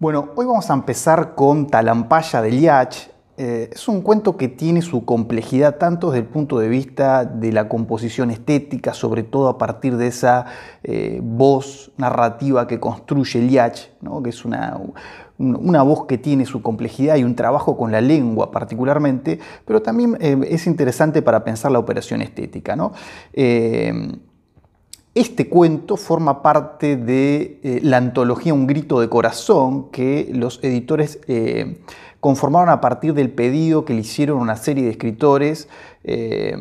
Bueno, hoy vamos a empezar con Talampaya de Liach. Eh, es un cuento que tiene su complejidad tanto desde el punto de vista de la composición estética, sobre todo a partir de esa eh, voz narrativa que construye Liach, que es una, voz que tiene su complejidad y un trabajo con la lengua particularmente, pero también eh, es interesante para pensar la operación estética. Este cuento forma parte de eh, la antología Un Grito de Corazón que los editores eh, conformaron a partir del pedido que le hicieron una serie de escritores. Eh,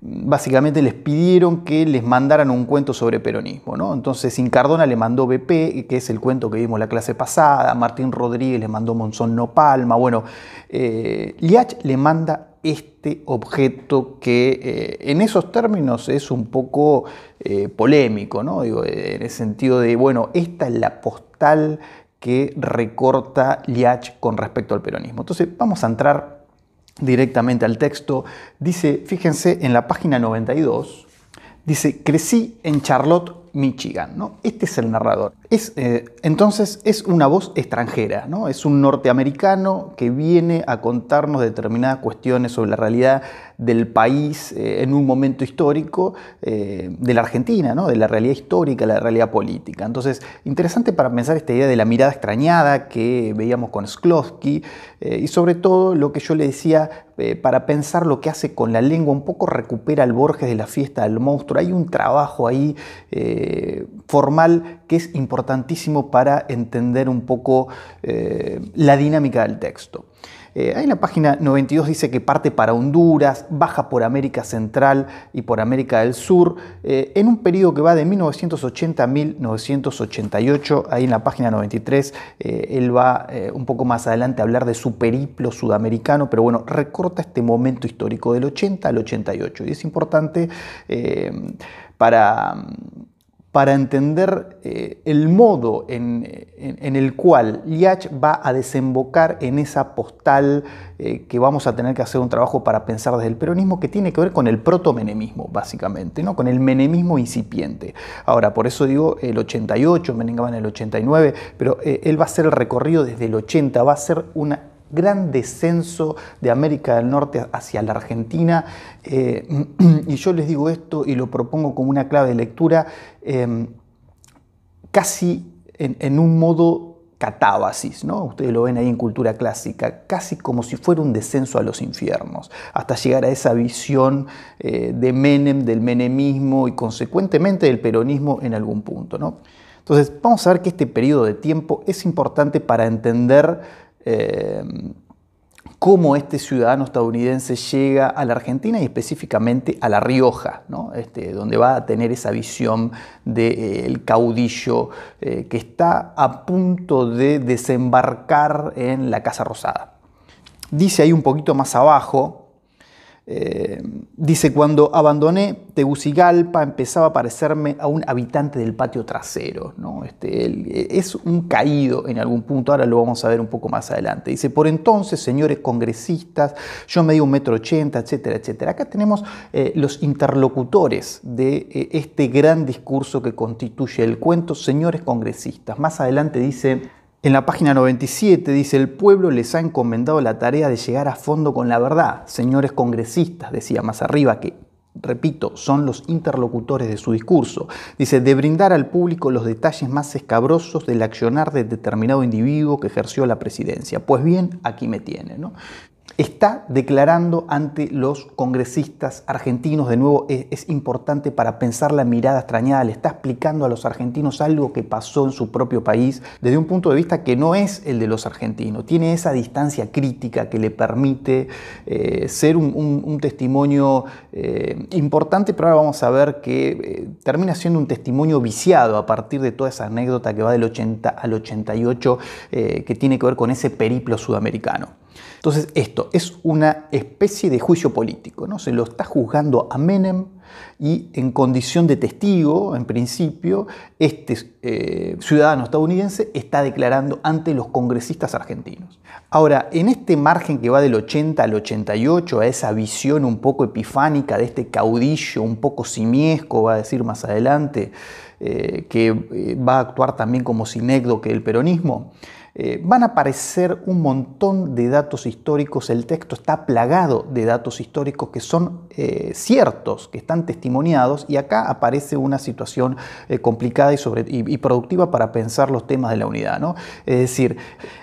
básicamente les pidieron que les mandaran un cuento sobre peronismo. ¿no? Entonces Incardona le mandó BP, que es el cuento que vimos la clase pasada, Martín Rodríguez le mandó Monzón No Palma, bueno, Liach le manda este objeto que eh, en esos términos es un poco eh, polémico, eh, en el sentido de, bueno, esta es la postal que recorta Liach con respecto al peronismo. Entonces vamos a entrar directamente al texto. Dice, fíjense, en la página 92, dice, crecí en Charlotte Michigan. ¿no? Este es el narrador. Es, eh, entonces es una voz extranjera, ¿no? es un norteamericano que viene a contarnos determinadas cuestiones sobre la realidad del país eh, en un momento histórico eh, de la Argentina, ¿no? de la realidad histórica, la realidad política. Entonces, interesante para pensar esta idea de la mirada extrañada que veíamos con eh, y sobre todo lo que yo le decía para pensar lo que hace con la lengua, un poco recupera al Borges de la fiesta del monstruo. Hay un trabajo ahí eh, formal que es importantísimo para entender un poco eh, la dinámica del texto. Eh, ahí en la página 92 dice que parte para Honduras, baja por América Central y por América del Sur, en un periodo que va de 1980 a 1988. Ahí en la página 93 él va un poco más adelante a hablar de su periplo sudamericano, pero bueno, recorta este momento histórico del 80 al 88 y es importante para para entender eh, el modo en, el cual Liach va a desembocar en esa postal eh, que vamos a tener que hacer un trabajo para pensar desde el peronismo, que tiene que ver con el proto-menemismo, básicamente, ¿no? con el menemismo incipiente. Ahora, por eso digo el 88, Menem en el 89, pero eh, él va a hacer el recorrido desde el 80, va a ser una gran descenso de América del Norte hacia la Argentina. Eh, y yo les digo esto y lo propongo como una clave de lectura, em, casi en, un modo catábasis, ¿no? Ustedes lo ven ahí en cultura clásica, casi como si fuera un descenso a los infiernos, hasta llegar a esa visión eh, de Menem, del menemismo y consecuentemente del peronismo en algún punto, ¿no? Entonces, vamos a ver que este periodo de tiempo es importante para entender eh, cómo este ciudadano estadounidense llega a la Argentina y específicamente a La Rioja, este, donde va a tener esa visión del eh, caudillo eh, que está a punto de desembarcar en la Casa Rosada. Dice ahí un poquito más abajo, dice, cuando abandoné Tegucigalpa empezaba a parecerme a un habitante del patio trasero. ¿no? Este, eh, es un caído en algún punto, ahora lo vamos a ver un poco más adelante. Dice, por entonces, señores congresistas, yo medí un metro ochenta, etcétera, etcétera. Acá tenemos eh, los interlocutores de eh, este gran discurso que constituye el cuento, señores congresistas. Más adelante dice... En la página 97 dice, el pueblo les ha encomendado la tarea de llegar a fondo con la verdad. Señores congresistas, decía más arriba, que, repito, son los interlocutores de su discurso. Dice, de brindar al público los detalles más escabrosos del accionar de determinado individuo que ejerció la presidencia. Pues bien, aquí me tiene. ¿no? está declarando ante los congresistas argentinos. De nuevo, es, importante para pensar la mirada extrañada. Le está explicando a los argentinos algo que pasó en su propio país desde un punto de vista que no es el de los argentinos. Tiene esa distancia crítica que le permite eh, ser un, testimonio eh, importante, pero ahora vamos a ver que eh, termina siendo un testimonio viciado a partir de toda esa anécdota que va del 80 al 88, que tiene que ver con ese periplo sudamericano. Entonces, esto, es una especie de juicio político, ¿no? Se lo está juzgando a Menem y en condición de testigo, en principio, este eh, ciudadano estadounidense está declarando ante los congresistas argentinos. Ahora, en este margen que va del 80 al 88, a esa visión un poco epifánica de este caudillo, un poco simiesco, va a decir más adelante, eh, que eh, va a actuar también como que del peronismo, eh, van a aparecer un montón de datos históricos, el texto está plagado de datos históricos que son eh, ciertos, que están testimoniados, y acá aparece una situación eh, complicada y, sobre, productiva para pensar los temas de la unidad. ¿no? Es decir,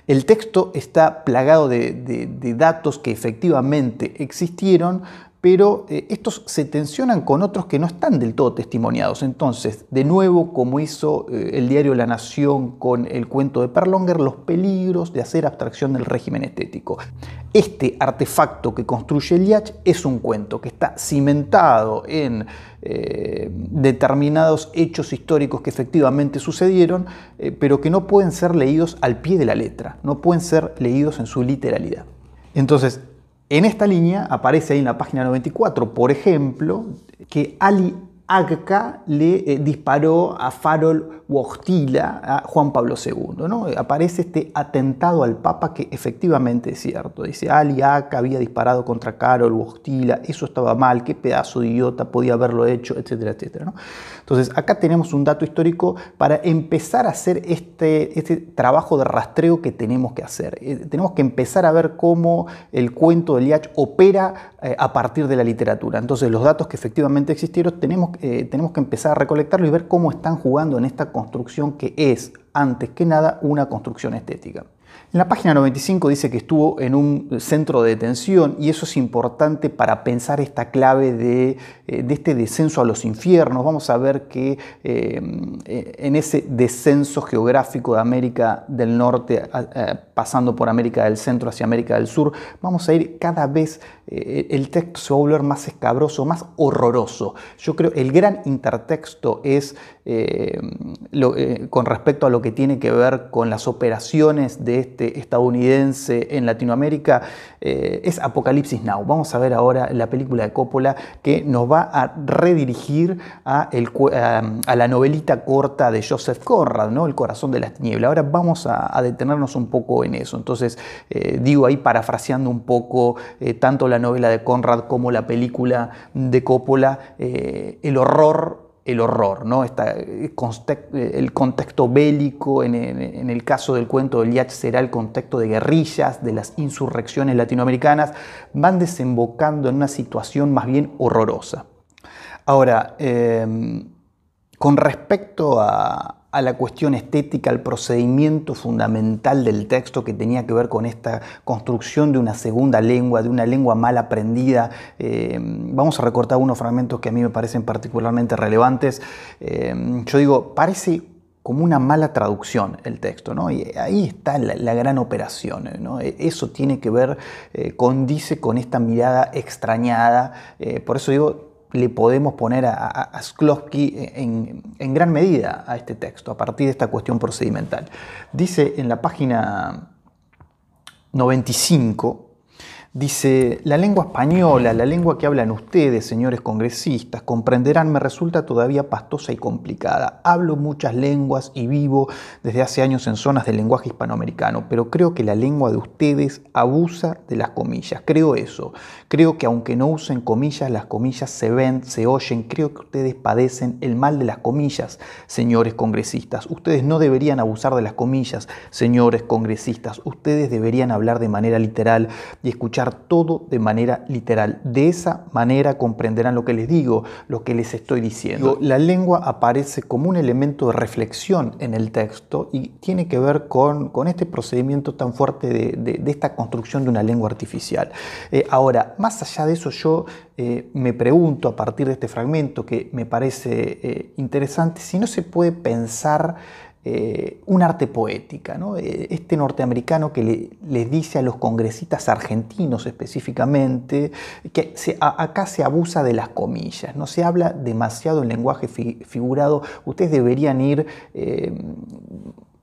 el texto está plagado de datos que efectivamente existieron, pero eh, estos se tensionan con otros que no están del todo testimoniados. Entonces, de nuevo, como hizo eh, el diario La Nación con el cuento de Perlonger, los peligros de hacer abstracción del régimen estético. Este artefacto que construye Liach es un cuento que está cimentado en eh, determinados hechos históricos que efectivamente sucedieron, pero que no pueden ser leídos al pie de la letra, no pueden ser leídos en su literalidad. Entonces, en esta línea aparece ahí en la página 94, por ejemplo, que Ali Akka le eh, disparó a Farol Wojtyla, a Juan Pablo II. ¿no? Aparece este atentado al Papa que efectivamente es cierto. Dice, Ali Akka había disparado contra Karol Wojtyla, eso estaba mal, qué pedazo de idiota podía haberlo hecho, etcétera, etcétera. Entonces, acá tenemos un dato histórico para empezar a hacer este, este trabajo de rastreo que tenemos que hacer. Eh, tenemos que empezar a ver cómo el cuento de Liach opera eh, a partir de la literatura. Entonces, los datos que efectivamente existieron tenemos, eh, tenemos que empezar a recolectarlos y ver cómo están jugando en esta construcción que es, antes que nada, una construcción estética. En la página 95 dice que estuvo en un centro de detención y eso es importante para pensar esta clave de, eh, este descenso a los infiernos. Vamos a ver que eh, en ese descenso geográfico de América del Norte, pasando por América del Centro hacia América del Sur, vamos a ir cada vez, eh, el texto se va a volver más escabroso, más horroroso. Yo creo el gran intertexto es eh, eh, con respecto a lo que tiene que ver con las operaciones de este estadounidense en Latinoamérica eh, es Apocalipsis Now. Vamos a ver ahora la película de Coppola que nos va a redirigir a, la novelita corta de Joseph Conrad, ¿no? El corazón de las tinieblas. Ahora vamos a detenernos un poco en eso. Entonces, digo ahí parafraseando un poco tanto la novela de Conrad como la película de Coppola, el horror el horror, ¿no? Eh, eh, el contexto bélico, en, el caso del cuento de Liach será el contexto de guerrillas, de las insurrecciones latinoamericanas, van desembocando en una situación más bien horrorosa. Ahora, eh, con respecto a, a la cuestión estética, al procedimiento fundamental del texto que tenía que ver con esta construcción de una segunda lengua, de una lengua mal aprendida. Eh, vamos a recortar unos fragmentos que a mí me parecen particularmente relevantes. Eh, yo digo, parece como una mala traducción el texto, ¿no? Y ahí está la, gran operación, ¿no? E, eso tiene que ver, eh, condice con esta mirada extrañada, por eso digo, le podemos poner a, a, en, gran medida a este texto, a partir de esta cuestión procedimental. Dice en la página 95 Dice, la lengua española, la lengua que hablan ustedes, señores congresistas, comprenderán, me resulta todavía pastosa y complicada. Hablo muchas lenguas y vivo desde hace años en zonas del lenguaje hispanoamericano, pero creo que la lengua de ustedes abusa de las comillas. Creo eso. Creo que aunque no usen comillas, las comillas se ven, se oyen. Creo que ustedes padecen el mal de las comillas, señores congresistas. Ustedes no deberían abusar de las comillas, señores congresistas. Ustedes deberían hablar de manera literal y escuchar todo de manera literal. De esa manera comprenderán lo que les digo, lo que les estoy diciendo. La lengua aparece como un elemento de reflexión en el texto y tiene que ver con, este procedimiento tan fuerte de, esta construcción de una lengua artificial. Eh, ahora, más allá de eso, yo eh, me pregunto a partir de este fragmento que me parece eh, interesante si no se puede pensar eh, un arte poética. Eh, este norteamericano que le, dice a los congresistas argentinos específicamente que acá se abusa de las comillas, no se habla demasiado en lenguaje figurado. Ustedes deberían ir eh,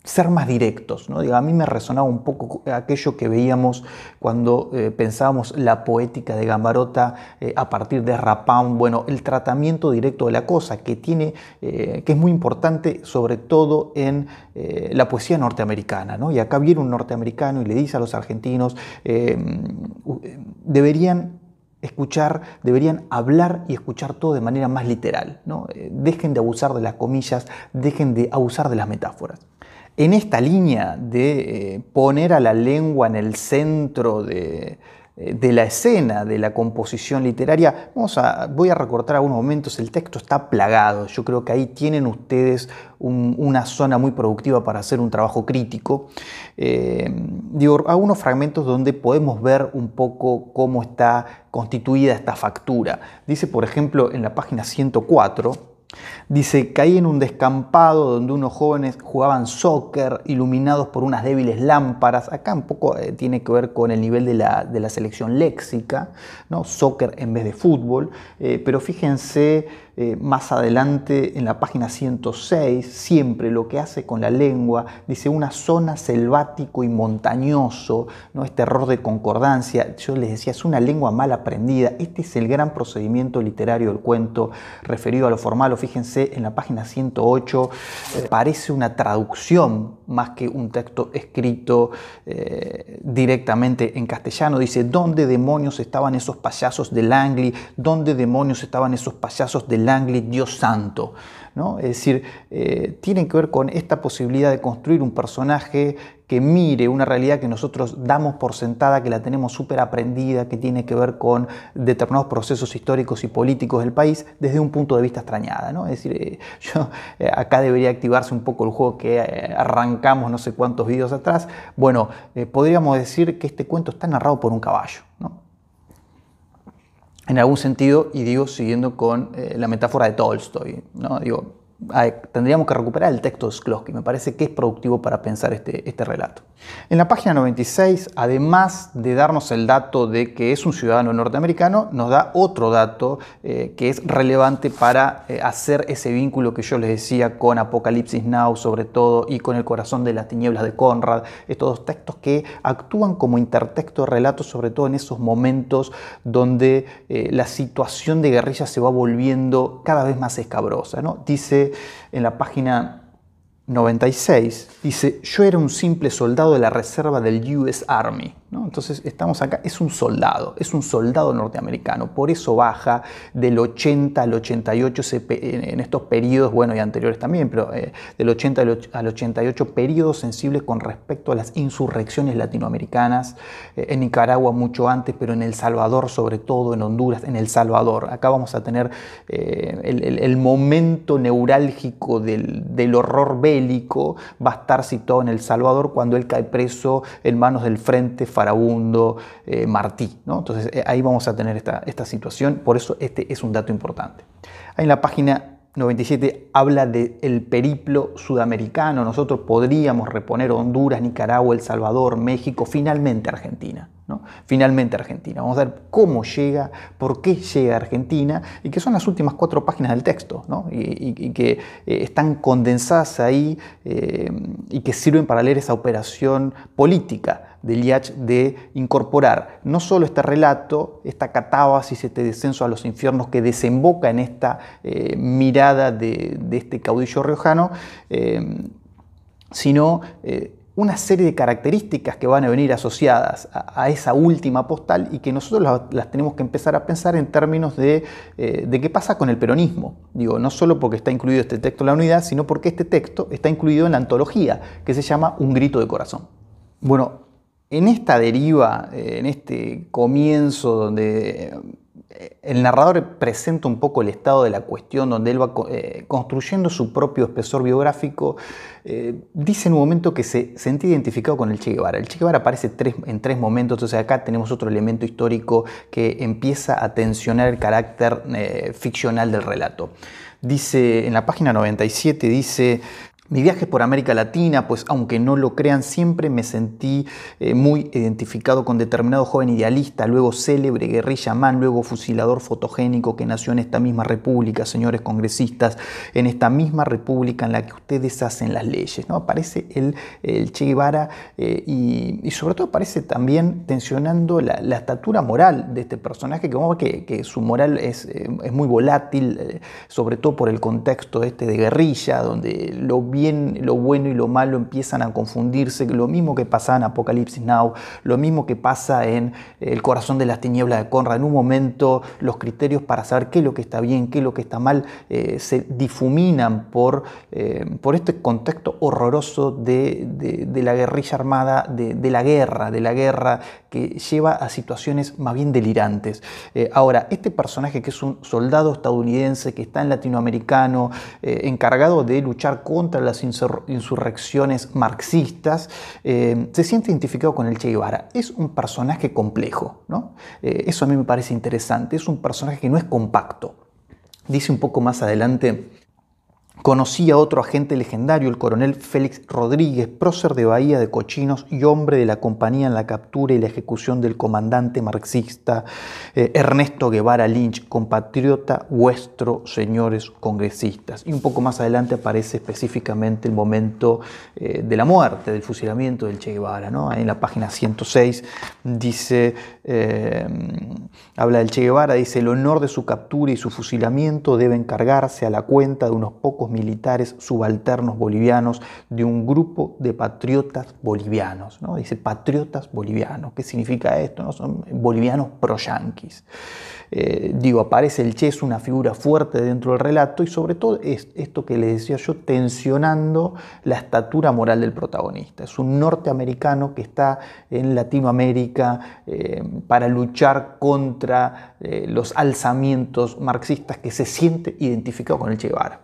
ser más directos. ¿no? Digo, a mí me resonaba un poco aquello que veíamos cuando eh, pensábamos la poética de Gambarota eh, a partir de Rapam, bueno, el tratamiento directo de la cosa que tiene, eh, que es muy importante sobre todo en la poesía norteamericana. ¿no? Y acá viene un norteamericano y le dice a los argentinos, deberían escuchar, deberían hablar y escuchar todo de manera más literal. ¿no? Dejen de abusar de las comillas, dejen de abusar de las metáforas en esta línea de eh, poner a la lengua en el centro de, eh, la escena, de la composición literaria. Vamos voy a recortar algunos momentos, el texto está plagado, yo creo que ahí tienen ustedes una zona muy productiva para hacer un trabajo crítico. Eh, digo, algunos fragmentos donde podemos ver un poco cómo está constituida esta factura. Dice, por ejemplo, en la página 104, Dice, caí en un descampado donde unos jóvenes jugaban soccer iluminados por unas débiles lámparas. Acá un poco eh, tiene que ver con el nivel de la, selección léxica, ¿no? soccer en vez de fútbol. Eh, pero fíjense eh, más adelante en la página 106, siempre lo que hace con la lengua, dice una zona selvático y montañoso, ¿no? este error de concordancia, yo les decía, es una lengua mal aprendida, este es el gran procedimiento literario del cuento referido a lo formal, o fíjense en la página 108, eh, parece una traducción más que un texto escrito eh, directamente en castellano, dice, ¿dónde demonios estaban esos payasos del Langley? ¿Dónde demonios estaban esos payasos de Langley, Dios Santo. ¿no? Es decir, tiene eh, tienen que ver con esta posibilidad de construir un personaje que mire una realidad que nosotros damos por sentada, que la tenemos súper aprendida, que tiene que ver con determinados procesos históricos y políticos del país, desde un punto de vista extrañado, ¿no? Es decir, eh, yo, eh, acá debería activarse un poco el juego que arrancamos no sé cuántos vídeos atrás. Bueno, podríamos decir que este cuento está narrado por un caballo en algún sentido, y digo siguiendo con eh, la metáfora de Tolstoy, ¿no? digo, tendríamos que recuperar el texto de Sklosky. Me parece que es productivo para pensar este, este relato. En la página 96, además de darnos el dato de que es un ciudadano norteamericano, nos da otro dato eh, que es relevante para eh, hacer ese vínculo que yo les decía con Apocalipsis Now, sobre todo, y con El corazón de las tinieblas de Conrad. Estos dos textos que actúan como intertexto de relato, sobre todo en esos momentos donde eh, la situación de guerrilla se va volviendo cada vez más escabrosa. ¿no? Dice en la página 96 dice, yo era un simple soldado de la reserva del US Army. ¿no? Entonces estamos acá, es un soldado, es un soldado norteamericano, por eso baja del 80 al 88 en estos periodos, bueno, y anteriores también, pero eh, del 80 al 88 periodos sensibles con respecto a las insurrecciones latinoamericanas, eh, en Nicaragua mucho antes, pero en El Salvador sobre todo, en Honduras, en El Salvador. Acá vamos a tener eh, el, momento neurálgico del, del horror bélico va a estar situado en El Salvador cuando él cae preso en manos del Frente Farabundo eh, Martí. Entonces eh, ahí vamos a tener esta, situación, por eso este es un dato importante. Ahí en la página 97 habla del periplo sudamericano, nosotros podríamos reponer Honduras, Nicaragua, El Salvador, México, finalmente Argentina. Finalmente Argentina. Vamos a ver cómo llega, por qué llega Argentina, y que son las últimas cuatro páginas del texto, y, que eh, están condensadas ahí eh, y que sirven para leer esa operación política del Liach de incorporar no solo este relato, esta catábasis, este descenso a los infiernos que desemboca en esta eh, mirada de, este caudillo riojano, sino una serie de características que van a venir asociadas a, esa última postal y que nosotros las, tenemos que empezar a pensar en términos de, eh, de, qué pasa con el peronismo. Digo, no solo porque está incluido este texto en la unidad, sino porque este texto está incluido en la antología que se llama Un grito de corazón. Bueno, en esta deriva, eh, en este comienzo donde el narrador presenta un poco el estado de la cuestión, donde él va eh, construyendo su propio espesor biográfico. Eh, dice en un momento que se sentía identificado con el Che Guevara. El Che Guevara aparece tres, en tres momentos, entonces acá tenemos otro elemento histórico que empieza a tensionar el carácter eh, ficcional del relato. Dice, en la página 97 dice, mi viaje por América Latina, pues aunque no lo crean, siempre me sentí eh, muy identificado con determinado joven idealista, luego célebre guerrillamán, luego fusilador fotogénico que nació en esta misma república, señores congresistas, en esta misma república en la que ustedes hacen las leyes. ¿no? Aparece el, Che Guevara eh, y, sobre todo aparece también tensionando la, estatura moral de este personaje, que que, su moral es, eh, es muy volátil, sobre todo por el contexto este de guerrilla, donde lo bien, lo bueno y lo malo empiezan a confundirse, lo mismo que pasa en Apocalipsis Now, lo mismo que pasa en El corazón de las tinieblas de Conrad. En un momento los criterios para saber qué es lo que está bien, qué es lo que está mal, eh, se difuminan por, eh, por este contexto horroroso de, la guerrilla armada, de, la guerra, de la guerra que lleva a situaciones más bien delirantes. Eh, ahora, este personaje que es un soldado estadounidense que está en latinoamericano, encargado de luchar contra las insurrecciones marxistas, eh, se siente identificado con el Che Guevara. Es un personaje complejo, ¿no? Eh, eso a mí me parece interesante, es un personaje que no es compacto. Dice un poco más adelante Conocía a otro agente legendario, el coronel Félix Rodríguez, prócer de Bahía de Cochinos y hombre de la compañía en la captura y la ejecución del comandante marxista eh, Ernesto Guevara Lynch, compatriota vuestro, señores congresistas. Y un poco más adelante aparece específicamente el momento eh, de la muerte, del fusilamiento del Che Guevara. ¿no? En la página 106 dice, eh, habla del Che Guevara, dice, el honor de su captura y su fusilamiento debe encargarse a la cuenta de unos pocos militares subalternos bolivianos de un grupo de patriotas bolivianos. ¿no? Dice patriotas bolivianos. ¿Qué significa esto? ¿no? Son bolivianos pro-yanquis. Eh, digo, aparece el Che, es una figura fuerte dentro del relato y sobre todo es esto que le decía yo, tensionando la estatura moral del protagonista. Es un norteamericano que está en Latinoamérica eh, para luchar contra eh, los alzamientos marxistas que se siente identificado con el Che Guevara.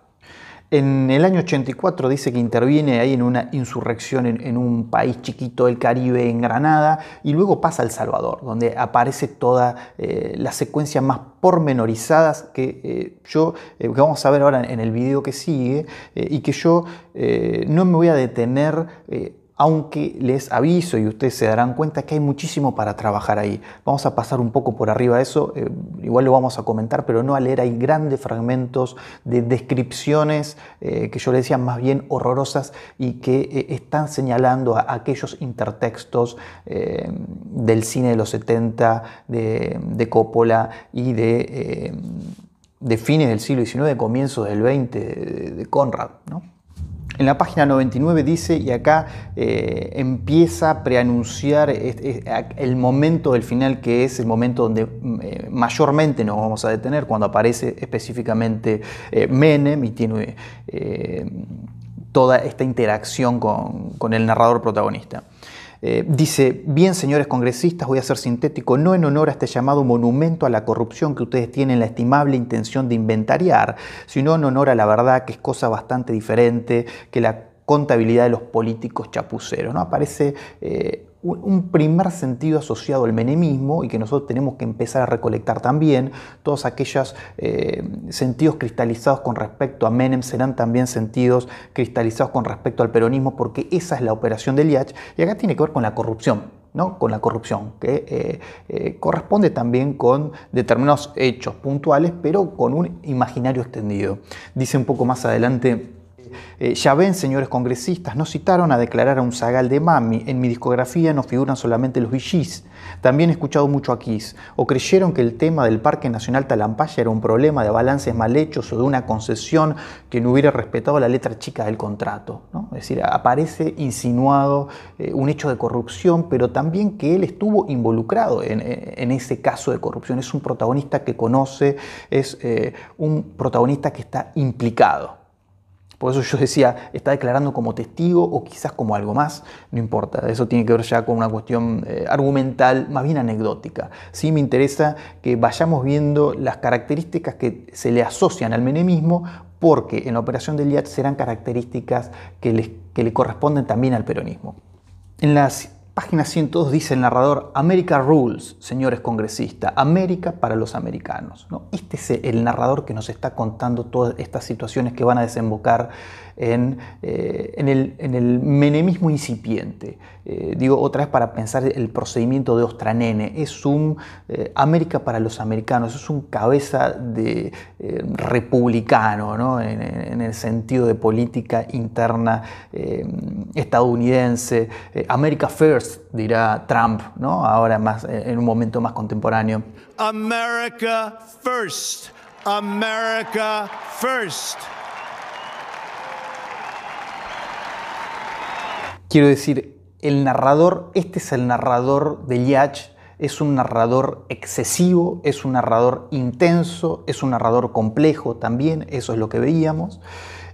En el año 84 dice que interviene ahí en una insurrección en, un país chiquito del Caribe, en Granada, y luego pasa a El Salvador, donde aparece toda eh, la secuencia más pormenorizadas que eh, yo, eh, vamos a ver ahora en el video que sigue, y que yo no me voy a detener aunque les aviso y ustedes se darán cuenta que hay muchísimo para trabajar ahí. Vamos a pasar un poco por arriba de eso, eh, igual lo vamos a comentar, pero no a leer, hay grandes fragmentos de descripciones eh, que yo le decía más bien horrorosas y que eh, están señalando a, aquellos intertextos del cine de los 70, de, Coppola y de, fines del siglo XIX, comienzos del XX de, de Conrad. ¿no? En la página 99 dice, y acá eh, empieza a preanunciar el momento del final, que es el momento donde mm, eh, mayormente nos vamos a detener, cuando aparece específicamente eh, Menem y tiene toda esta interacción con el narrador protagonista. Eh, dice, bien señores congresistas, voy a ser sintético, no en honor a este llamado monumento a la corrupción que ustedes tienen la estimable intención de inventariar, sino en honor a la verdad, que es cosa bastante diferente que la contabilidad de los políticos chapuceros. ¿no? Aparece eh, un primer sentido asociado al menemismo y que nosotros tenemos que empezar a recolectar también. Todos aquellos eh, sentidos cristalizados con respecto a Menem serán también sentidos cristalizados con respecto al peronismo porque esa es la operación del IACH y acá tiene que ver con la corrupción. ¿no? con la corrupción, que eh, eh, corresponde también con determinados hechos puntuales, pero con un imaginario extendido. Dice un poco más adelante eh, ya ven, señores congresistas, no citaron a declarar a un zagal de mami. En mi discografía no figuran solamente los VGs. También he escuchado mucho a Kiss. O creyeron que el tema del Parque Nacional Talampaya era un problema de balances mal hechos o de una concesión que no hubiera respetado la letra chica del contrato. Es decir, aparece insinuado eh, un hecho de corrupción, pero también que él estuvo involucrado en, ese caso de corrupción. Es un protagonista que conoce, es eh, un protagonista que está implicado. Por eso yo decía, está declarando como testigo o quizás como algo más, no importa. Eso tiene que ver ya con una cuestión eh, argumental, más bien anecdótica. Sí me interesa que vayamos viendo las características que se le asocian al menemismo, porque en la operación del IAT serán características que, les, que le corresponden también al peronismo. En las Página 102 dice el narrador, America Rules, señores congresistas, América para los americanos. ¿no? Este es el narrador que nos está contando todas estas situaciones que van a desembocar eh, en, el, menemismo incipiente. Eh, digo otra vez para pensar el procedimiento de Ostranene. Es un eh, América para los americanos, es un cabeza de republicano ¿no? en, el sentido de política interna estadounidense. America First, dirá Trump, ¿no? ahora más, en un momento más contemporáneo. America First. America First. Quiero decir, el narrador, este es el narrador de Liach, es un narrador excesivo, es un narrador intenso, es un narrador complejo también, eso es lo que veíamos,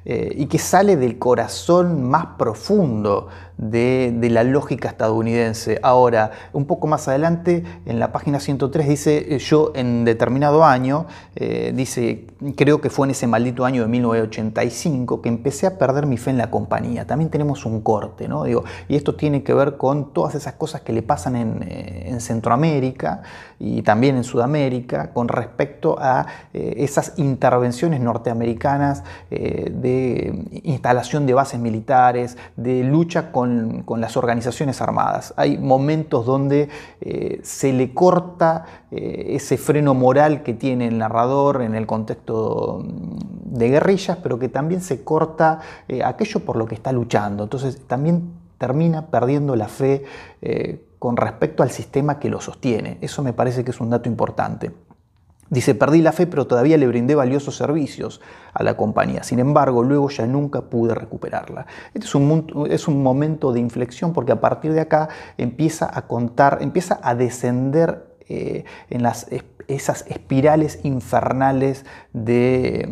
eh, y que sale del corazón más profundo de, la lógica estadounidense. Ahora, un poco más adelante, en la página 103 dice, eh, yo en determinado año, eh, dice, creo que fue en ese maldito año de 1985 que empecé a perder mi fe en la compañía. También tenemos un corte, ¿no? Digo, y esto tiene que ver con todas esas cosas que le pasan en, eh, Centroamérica y también en Sudamérica con respecto a esas intervenciones norteamericanas de instalación de bases militares, de lucha con con, las organizaciones armadas. Hay momentos donde eh, se le corta eh, ese freno moral que tiene el narrador en el contexto mm, de guerrillas, pero que también se corta eh, aquello por lo que está luchando. Entonces también termina perdiendo la fe con respecto al sistema que lo sostiene. Eso me parece que es un dato importante. Dice, perdí la fe, pero todavía le brindé valiosos servicios a la compañía. Sin embargo, luego ya nunca pude recuperarla. Este es un, es un momento de inflexión porque a partir de acá empieza a contar, empieza a descender eh, en las esas espirales infernales de,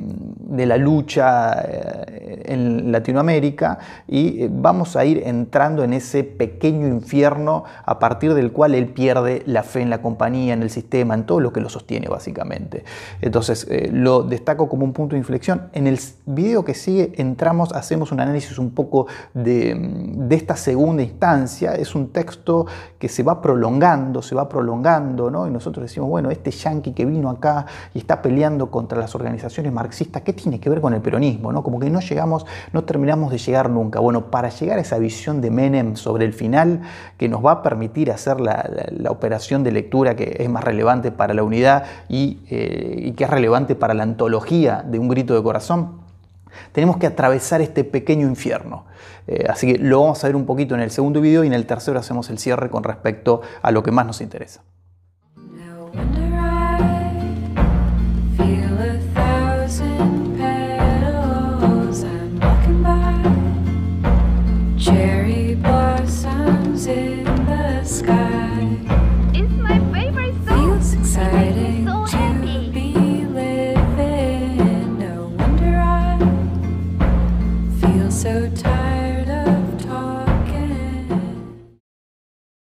mm, la lucha eh, en Latinoamérica y eh, vamos a ir entrando en ese pequeño infierno a partir del cual él pierde la fe en la compañía, en el sistema, en todo lo que lo sostiene básicamente. Entonces eh, lo destaco como un punto de inflexión. En el video que sigue entramos, hacemos un análisis un poco de, mm, de esta segunda instancia. Es un texto que se va prolongando, se va prolongando, ¿no? Y nosotros decimos, bueno, este yanqui que vino acá y está peleando contra las organizaciones marxistas, ¿qué tiene que ver con el peronismo? ¿no? Como que no llegamos, no terminamos de llegar nunca. Bueno, para llegar a esa visión de Menem sobre el final, que nos va a permitir hacer la, operación de lectura que es más relevante para la unidad eh, y, que es relevante para la antología de un grito de corazón, tenemos que atravesar este pequeño infierno. Eh, así que lo vamos a ver un poquito en el segundo video y en el tercero hacemos el cierre con respecto a lo que más nos interesa.